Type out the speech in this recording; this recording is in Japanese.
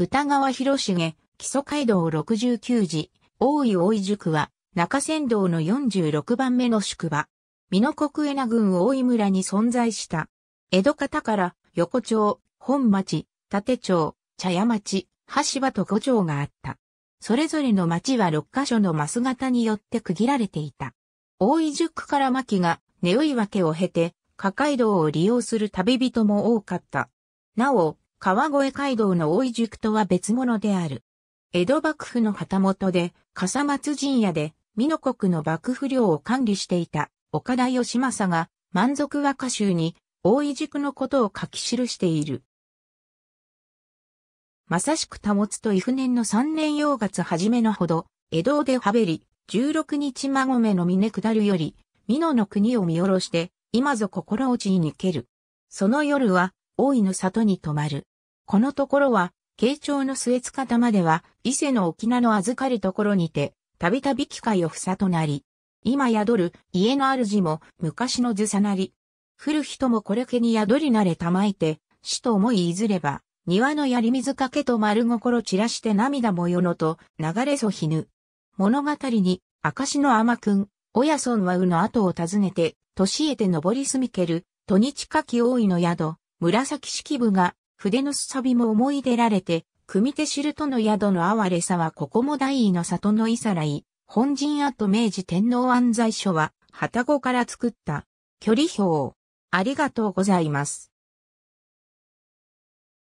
歌川広重、基礎街道69時、大井大井宿は、中山道の46番目の宿場。美濃国江名郡大井村に存在した。江戸方から横丁、本町、立町、茶屋町、橋場と五町があった。それぞれの町は6カ所のマス型によって区切られていた。大井宿から牧が、根追分けを経て、下街道を利用する旅人も多かった。なお、川越街道の大井塾とは別物である。江戸幕府の旗本で、笠松陣屋で、美濃国の幕府領を管理していた、岡田義政が、満足和歌集に、大井塾のことを書き記している。まさしく保つと伊布年の三年洋月初めのほど、江戸ではべり、十六日孫めの峰下るより、美濃の国を見下ろして、今ぞ心落ちに抜ける。その夜は、大井の里に泊まる。このところは、慶長の末津方までは、伊勢の沖縄の預かるところにて、たびたび機会を房となり、今宿る家の主も昔のずさなり、古人もこれけに宿り慣れたまいて、死と思いいずれば、庭のやり水かけと丸心散らして涙もよのと流れそひぬ。物語に、明石の天くん、親孫はうの後を訪ねて、年えて登りすみける、土日かき多いの宿、紫式部が筆のすさびも思い出られて、組手知るとの宿の哀れさはここも大位の里のいさらい、本陣跡明治天皇安在所は、旗子から作った、距離表。ありがとうございます。